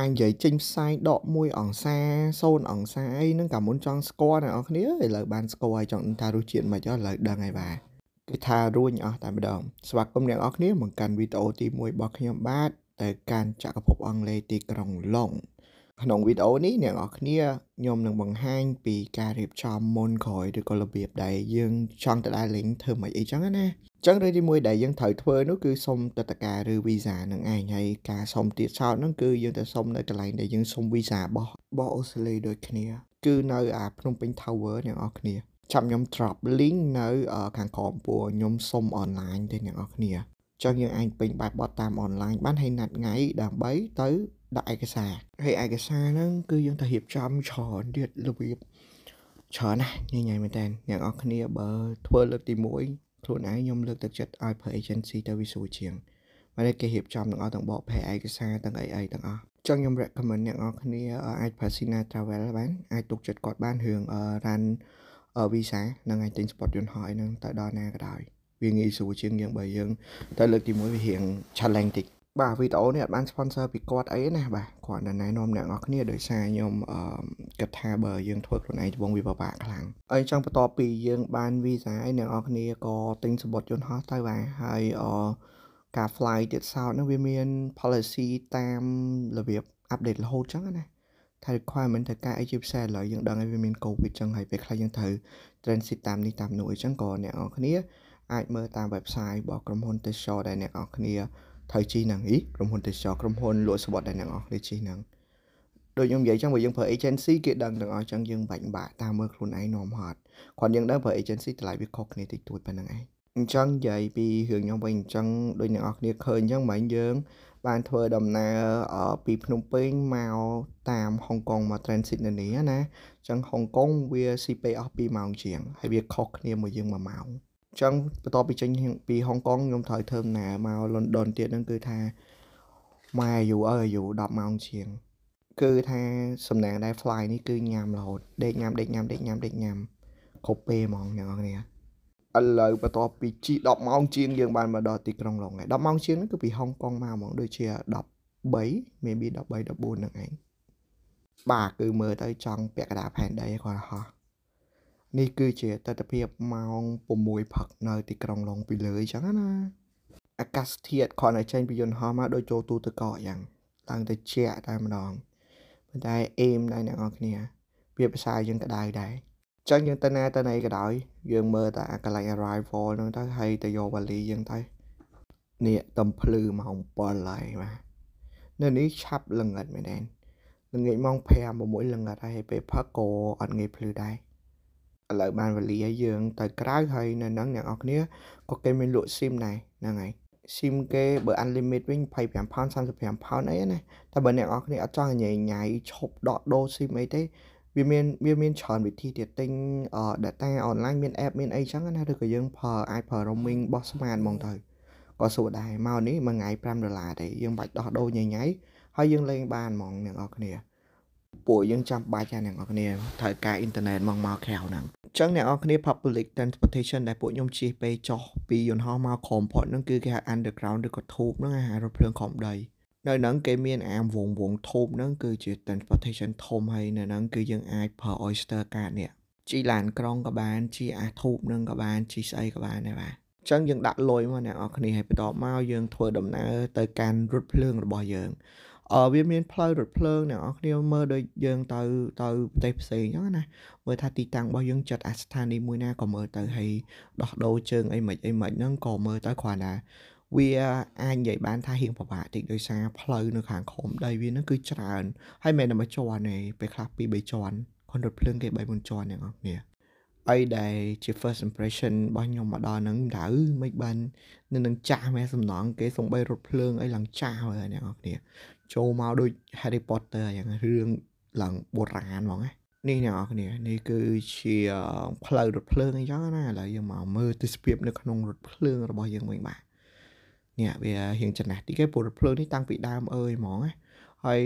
អញនិយាយចេញផ្សាយដក1អង្សា0អង្សាអីហ្នឹងកាលមុនចង់ស្គាល់អ្នកនរគ្នាឥឡូវបានស្គាល់ហើយចង់ថារសជាតិមិនអីឥឡូវដឹងហើយបាទគឺថារួញអស់តែម្ដងស្វាគមន៍អ្នកនរគ្នាមកកាន់វីដេអូទី1របស់ខ្ញុំបាទទៅកាន់ចក្រភពអង់គ្លេសទីក្រុងឡុងក្នុងវីដេអូនេះអ្នកនរគ្នាខ្ញុំនឹងបង្ហាញ ពីការរៀបចំមុនក្រោយឬក៏របៀបដែលយើងចង់ទៅដើរលេងធ្វើមិនអីចឹងណាអញ្ចឹងរឿងទី1ដែលយើងត្រូវធ្វើនោះគឺសុំតតការឬវីសានឹងឯងហើយការសុំទៀតសោតនោះគឺយើងទៅសុំនៅកន្លែងដែលយើងសុំវីសារបស់របស់អូស្ត្រាលីដូចគ្នា គឺនៅ អាភ្នំពេញ Tower អ្នកនរគ្នាចាំខ្ញុំ drop link នៅខាងក្រោមពួកខ្ញុំសុំអនឡាញទេអ្នកនរគ្នាចឹងយើងអាចពេញបែបបត់តាមអនឡាញបានហើយណាត់ថ្ងៃដើម្បីទៅដាក់ឯកសារហើយឯកសារហ្នឹងគឺយើងទៅរៀបចំច្រើនទៀតរបៀបច្រើនណាស់ញញែមែនតើអ្នកអរគ្នាបើធ្វើលើកទី1ខ្លួនឯងខ្ញុំលើកទឹកចិត្តឲ្យ per agency ទៅវាស្រួលជាងហើយគេរៀបចំទាំងអស់ទាំងបកប្រែឯកសារទាំងអីអីទាំងអស់ចឹងខ្ញុំ recommend អ្នកនរគ្នាអាច Pasina Travel បានអាចទុកចិត្តគាត់បានរឿង run visa នឹងអាចទិញ spot យន្តហោះអីហ្នឹងទៅដល់ណាក៏ដោយវាងាយស្រួលជាងយើងបើយើងតែលើកទី1វារៀង challenge តិចបាទវីដេអូនេះអត់បាន sponsor ពីគាត់អីណាបាទគាត់ណែនាំអ្នកនរគ្នាដោយសារខ្ញុំអឺគិតថាបើយើងធ្វើខ្លួនឯងត្បូងវាពិបាកខ្លាំងអញ្ចឹងបន្ទាប់ពីយើង បានវីសាហើយអ្នកនរគ្នាក៏ទិញសម្បត្តិយន្តហោះទៅបាទហើយអការ fly ទៀតសោតនោះវាមាន policy តាមរបៀប update រហូតចឹងណាថា requirement ត្រូវការអីជាពិសេសឥឡូវយើងដឹងហើយវាមាន covid ចឹងហើយពេលខ្លះយើងត្រូវ transit តាមនេះតាមនោះអីចឹងក៏អ្នកនរគ្នាអាចមើលតាម website របស់ក្រុមហ៊ុនទេសចរដែលអ្នកនរគ្នាត្រូវជិះហ្នឹងហីក្រុមហ៊ុនទេសចរក្រុមហ៊ុនលក់សម្បត្តិដែលអ្នកនរគ្នាជិះហ្នឹងដូចខ្ញុំនិយាយចឹងបើយើងប្រើ agency គេដឹងទាំងអស់ចឹងយើងបាច់បាក់តាមមើលខ្លួនឯងនាំហត់គ្រាន់យើងដឹងប្រើ agency តម្លៃវាខុសគ្នាតិចតួចប៉ុណ្ណឹងឯងអញ្ចឹងនិយាយពីរឿងខ្ញុំវិញអញ្ចឹងដូចអ្នកនរគ្នាឃើញអញ្ចឹងមិនយើង បានធ្វើដំណើរពីភ្នំពេញមកតាមហុងកុងមក transit នានាណាអញ្ចឹងហុងកុងវាស៊ីពេអស់2ម៉ោងជាងហើយវាខុសគ្នាមួយយើង1ម៉ោងអញ្ចឹងបន្ទាប់ពីចេញពីហុងកុងខ្ញុំត្រូវធ្វើដំណើរមកលុនដុនទៀតហ្នឹងគឺថាម៉ែយូអើយូ10ម៉ោងជាងគឺថាសំណាងដែល fly នេះគឺញ៉ាំរហូតដេកញ៉ាំដេកញ៉ាំដេកញ៉ាំដេកញ៉ាំគ្រប់ពេលហ្មងអ្នកនរគ្នាឥឡូវបន្ទាប់ពីជី10ម៉ោងជាងយើងបានមកដល់ទីក្រុងឡុងហើយ10ម៉ោងជាងហ្នឹងគឺពីហុងកុងមកហ្មងដូចជា13 maybe 13 14ហ្នឹងឯងបាទគឺមើលទៅចង់ពាក់កណ្ដាលផែនដីគាត់ហោះនេះគឺជាទស្សនភាពម៉ោង6ផឹកនៅទីក្រុងឡុងពីលើអញ្ចឹងណាអាកាសធាតុគ្រាន់តែចេញពីយន្តហោះមកដូចចូលទូទឹកកកអញ្ចឹងឡើងទៅជាក់តែម្ដងប៉ុន្តែអេមដែរអ្នកនរគ្នាវាភាសាយើងក្តៅដែរចឹងយើងទៅណាទៅណីក៏ដោយយើងមើលតែអាកន្លែង arrival ហ្នឹងទៅហើយទៅយកវ៉ាលីយើងទៅនេះតំភ្លឺម៉ោង7ហើយបាទនៅនេះឆាប់ល្ងាចមែនទេល្ងាចម៉ោង5 6ល្ងាចហើយពេលផឹកក៏អត់ងាយភ្លឺដែរឥឡូវបានវេលាយើងទៅក្រៅហើយនៅនឹងអ្នកនរគ្នាក៏គេមានលក់ស៊ីមដែរហ្នឹងហើយស៊ីមគេបើ unlimit វិញ25ផោន35ផោនអីណាតែបើអ្នកនរគ្នាអត់ចង់ញ៉ៃញ៉ៃឈប់ដកដូរស៊ីមអីទេវាមានវាមានច្រើនវិធីទៀតទិញ data online មាន app មានអីចឹងណាឬក៏យើងប្រើអាចប្រើ roaming របស់ smart ហ្មងទៅក៏សួរដែរមកនេះមួយថ្ងៃ5ដុល្លារទេយើងបាច់ដោះដូរញ៉ៃញ៉ៃហើយយើងលេង បានហ្មងអ្នកនរគ្នាពួកយើងចាំបាច់ហើយអ្នកនរគ្នាត្រូវការអ៊ីនធឺណិតមកមកក្រៅហ្នឹងអញ្ចឹងអ្នកនរគ្នា public transportation ដែលពួកខ្ញុំជិះពេលចុះពីយន្តហោះមកក្រមផុតហ្នឹងគឺគេហៅ underground ឬក៏ធូបហ្នឹងអារថភ្លើងក្រមដីនៅហ្នឹងគេមានអាមវងវងធូបហ្នឹងគឺជា transportation ធំហើយនៅហ្នឹងគឺយើងអាចប្រើ Oyster card នេះជីឡានក្រុងក៏បានជីអាធូបនឹងក៏បានជីស្អីក៏បានដែរបាទចឹងយើងដាក់លុយមកអ្នកនរគ្នាឲ្យបន្តមកយើងធ្វើដំណើរទៅកាន់រថភ្លើងរបស់យើងវាមានផ្លូវរថភ្លើងអ្នកនរគ្នាមើលដូចយើងទៅទៅប្រទេសផ្សេងអញ្ចឹងណាមើលថាទីតាំងរបស់យើងចិត្តអាស្ថានីយ៍មួយណាក៏មើលទៅហើយដោះដូរជើងអីមិនអីមិនហ្នឹងក៏មើលទៅគ្រាន់តែវាអាចនិយាយបានថាហៀងប្រវាក់តិចដោយសារផ្លូវនៅខាងក្រោមដីវាហ្នឹងគឺច្រើនហើយមិនតែមួយជាន់ទេពេលខ្លះពីរបីជាន់ខនរថភ្លើង គេ3 4ជាន់អ្នកនរគ្នាអីដែលជា first impression របស់ខ្ញុំមកដល់ហ្នឹងដៅមិនបាននៅនឹងចាស់មែនសំណងគេសំបីរត់ភ្លើងអីឡើងចាស់ហើយអ្នកនរគ្នាចូលមកដូច Harry Potter អញ្ចឹងរឿងឡើងបុរាណហ្មងណានេះអ្នកនរគ្នានេះគឺជាផ្លូវរថភ្លើងអីចឹងណាឥឡូវយើងមកមើលទិសភាពនៅក្នុងរថភ្លើងរបស់យើងវិញបាទនេះវារៀងចំណាស់តិចគេព្រោះរថភ្លើងនេះតាំងពីដើមអើយហ្មងណាហើយ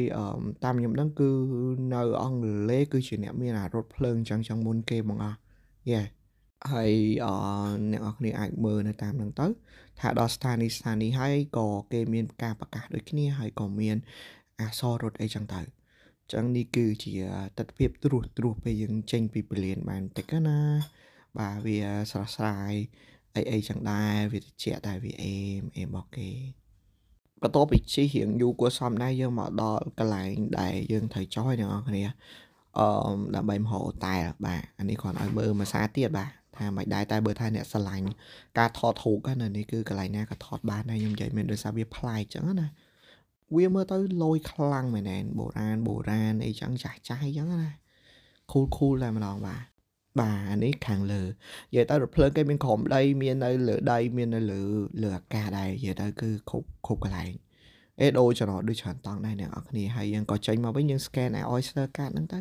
តាមខ្ញុំដឹងគឺនៅអង់គ្លេសគឺជាអ្នកមានអារថភ្លើងចឹងចឹងមុនគេហ្មងអស់ yeah ហើយអអ្នកនរគ្នាអាចមើលនៅតាមនឹងទៅ ថាដល់ស្ថានីយ៍ស្ថានីយ៍ហើយក៏គេមានការប្រកាសដូចគ្នាហើយក៏មានអសររត់អីចឹងទៅចឹងនេះគឺជាទស្សនវិជ្ជាត្រួសត្រួសពេលយើងចេញពីពលានបានបន្តិចណាបាទវាស្រស់ស្រាយអីអីចឹងដែរវាត្រជាក់តែវាអេមអេមរបស់គេបន្ទាប់ពីជិះរៀងយូរគួរសមដែរយើងមកដល់កន្លែងដែលយើងត្រូវចុះហើយអ្នកនរគ្នាអឺដើម្បីមហោតែបាទអានេះគ្រាន់ឲ្យមើលមួយសារទៀតបាទថាមិនដែរតែបើថាអ្នកស្រឡាញ់ការថតរូបហ្នឹងនេះគឺកន្លែងណាក៏ថតបានដែរខ្ញុំនិយាយមែនដោយសារវាប្លែកចឹងណា វាមើលទៅលយខ្លាំងមែនណែនបុរាណបុរាណអីចឹងចាស់ចាស់ចឹងណាខូលខូលតែម្ដងបាទបាទអានេះខាងលើនិយាយទៅរភ្លើងគេមានក្រមដី មាននៅលើដី មាននៅលើលើអាកាសដែរនិយាយទៅគឺគ្រប់គ្រប់កន្លែង ADO ចំណោដូចច្រើនតង់ដែរអ្នកនរគ្នាហើយយើងក៏ចេញមកវិញយើង scan ឲ្យ Oyster card ហ្នឹងទៅ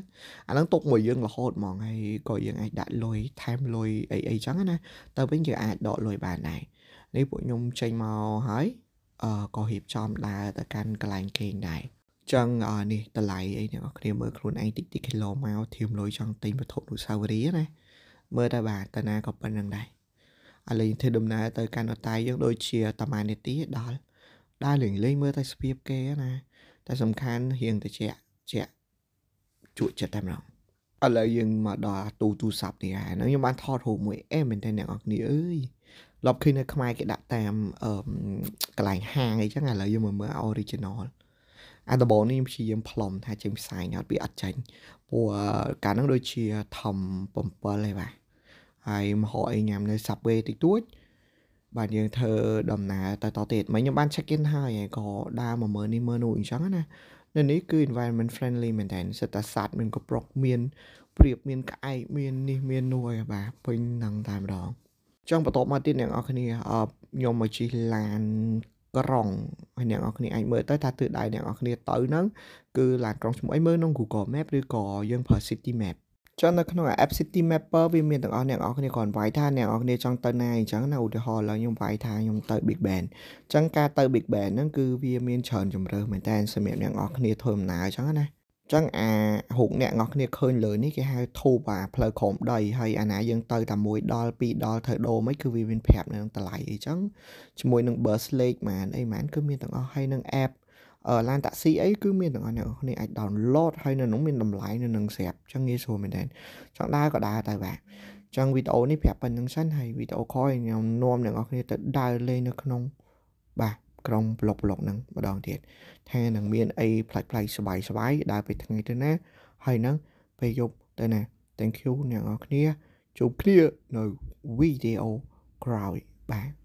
អាហ្នឹងទុកមួយយើងរហូតហ្មងហើយក៏យើងអាចដាក់លុយថែមលុយអីអីចឹងណាទៅវិញយើងអាចដកលុយបានដែរនេះពួកខ្ញុំចេញមកហើយអឺក៏រៀបចំដើរទៅកាន់កន្លែងគេងដែរចឹងនេះតម្លៃអីអ្នកនរគ្នាមើលខ្លួនឯងតិចតិចគីឡូមកធៀបលុយចង់ទិញវត្ថុអនុស្សាវរីយ៍ណាមើលតែបាទតាណាក៏ប៉ុណ្្នឹងដែរឥឡូវយើងធ្វើដំណើរទៅកាន់អតាយយើងដូចជាតាមានេទីដល់ដើរលេងលេងមើលតែស្ពាបគេណា តែសំខាន់រៀងតែជាជាជក់ចិត្តតែម្ដងឥឡូវយើងមកដល់ទូទូស័ព្ទនេះហើយហ្នឹងខ្ញុំបានថតរូបមួយអេមែនតើអ្នកនរគ្នាអើយឡប់ឃើញនៅខ្មែរគេដាក់តាមអឺកន្លែងហាងអីចឹងឥឡូវយើងមើលមើល original អាដបនេះខ្ញុំព្យាយាមផ្លុំថាចេញផ្សាយអត់វាអត់ចាញ់ព្រោះកាលហ្នឹងដូចជាធំ7ហើយបាទហើយមហោអីញ៉ាំនៅ Subway តិចតួចបាទយើងធ្វើដំណើរទៅតទៀតមិញខ្ញុំបាន check in ហើយហើយក៏ដើរមកមើលនេះមើលនោះអញ្ចឹងណានៅនេះគឺ environment friendly មែនតើសិតតែសัตว์មានកប្រុកមានព្រៀបមាន ក្អែកមាននេះមាននោះហើយបាទពេញនឹងតែម្ដងចង់បន្តមកទៀតអ្នកនរគ្នាខ្ញុំមកជិះឡានក្រុងហើយអ្នកនរគ្នាអាចមើលទៅថាទិសដៅអ្នកនរគ្នាទៅហ្នឹង គឺឡានក្រុងឈ្មោះអីមើលក្នុង Google Map ឬក៏យើងប្រើ City Map ចឹងនៅក្នុង App City Mapper វាមានទាំងអស់អ្នកនរគ្នាគ្រាន់វាយថាអ្នកនរគ្នាចង់ទៅណាអញ្ចឹងណាឧទាហរណ៍ឡើយខ្ញុំវាយថាខ្ញុំទៅ Big Bang អញ្ចឹងការទៅ Big Bang ហ្នឹងគឺវាមានច្រើនជម្រើសមែនតើសម្រាប់អ្នកនរគ្នាធ្វើដំណើរអញ្ចឹងណាចឹងអារូបអ្នកនរគ្នាឃើញលើនេះគេហៅធូបអាផ្លូវក្រមដីហើយអាណាយើងទៅតែមួយដល់ពីរដល់ទៅដូមិនគឺវាមានប្រាប់នៅនឹងតម្លៃអីចឹងជាមួយនឹង Burst Lake ហ្មងអីហ្មងគឺមានទាំងអស់ហើយនឹង app ឡានតាក់ស៊ីអីគឺមានទាំងអស់អ្នកនេះអាច download ហើយនៅនោះមានតម្លៃនៅនឹងស្រាប់អញ្ចឹងងាយស្រួលមែនទេចង់ដើរក៏ដើរទៅបាទអញ្ចឹងវីដេអូនេះប្រាប់ប៉ុណ្្នឹងសិនហើយវីដេអូក្រោយខ្ញុំនាំអ្នកនរគ្នាទៅដើរលេងនៅក្នុង បាទក្រុងប្លុកប្លុកហ្នឹងម្ដងទៀតថានឹងមានអីផ្លាច់ផ្លាច់ស្បាយស្បាយដើរទៅថ្ងៃទៅណាហើយនឹងពេលយប់ទៅណា Thank you អ្នកនរគ្នាជួបគ្នានៅវីដេអូក្រោយបាទ